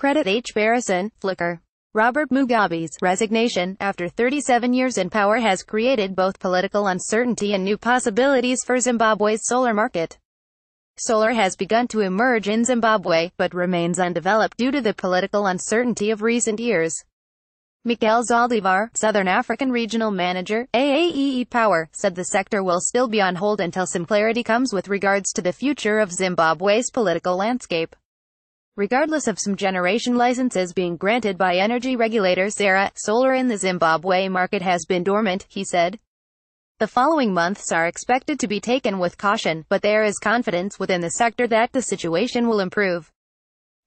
Credit H. Barrison, Flickr. Robert Mugabe's resignation after 37 years in power has created both political uncertainty and new possibilities for Zimbabwe's solar market. Solar has begun to emerge in Zimbabwe, but remains undeveloped due to the political uncertainty of recent years. Mikel Zaldivar, Southern African Regional Manager, AAEE Power, said the sector will still be on hold until some clarity comes with regards to the future of Zimbabwe's political landscape regardless of some generation licenses being granted by energy regulator Sarah, solar in the Zimbabwe market has been dormant, he said. The following months are expected to be taken with caution, but there is confidence within the sector that the situation will improve.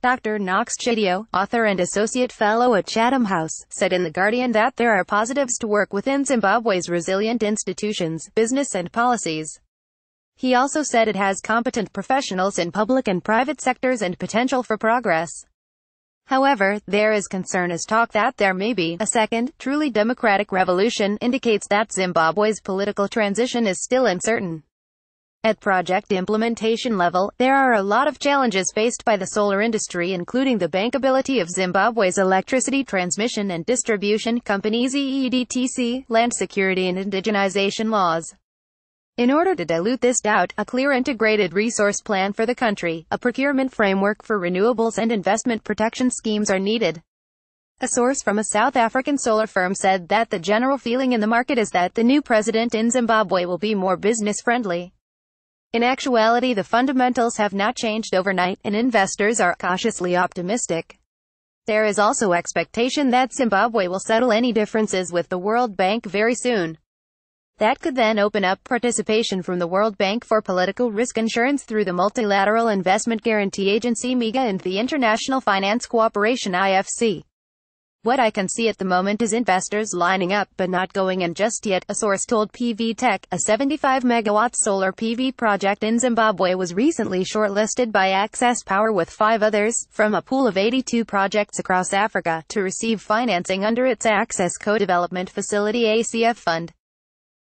Dr. Knox Chidio, author and associate fellow at Chatham House, said in The Guardian that there are positives to work within Zimbabwe's resilient institutions, business and policies. He also said it has competent professionals in public and private sectors and potential for progress. However, there is concern as talk that there may be a second, truly democratic revolution indicates that Zimbabwe's political transition is still uncertain. At project implementation level, there are a lot of challenges faced by the solar industry including the bankability of Zimbabwe's electricity transmission and distribution companies EEDTC, land security and indigenization laws. In order to dilute this doubt, a clear integrated resource plan for the country, a procurement framework for renewables and investment protection schemes are needed. A source from a South African solar firm said that the general feeling in the market is that the new president in Zimbabwe will be more business friendly. In actuality the fundamentals have not changed overnight, and investors are cautiously optimistic. There is also expectation that Zimbabwe will settle any differences with the World Bank very soon. That could then open up participation from the World Bank for political risk insurance through the Multilateral Investment Guarantee Agency MIGA and the International Finance Cooperation IFC. What I can see at the moment is investors lining up but not going in just yet, a source told PV Tech. A 75 megawatt solar PV project in Zimbabwe was recently shortlisted by Access Power with five others, from a pool of 82 projects across Africa, to receive financing under its Access Co-Development Facility ACF Fund.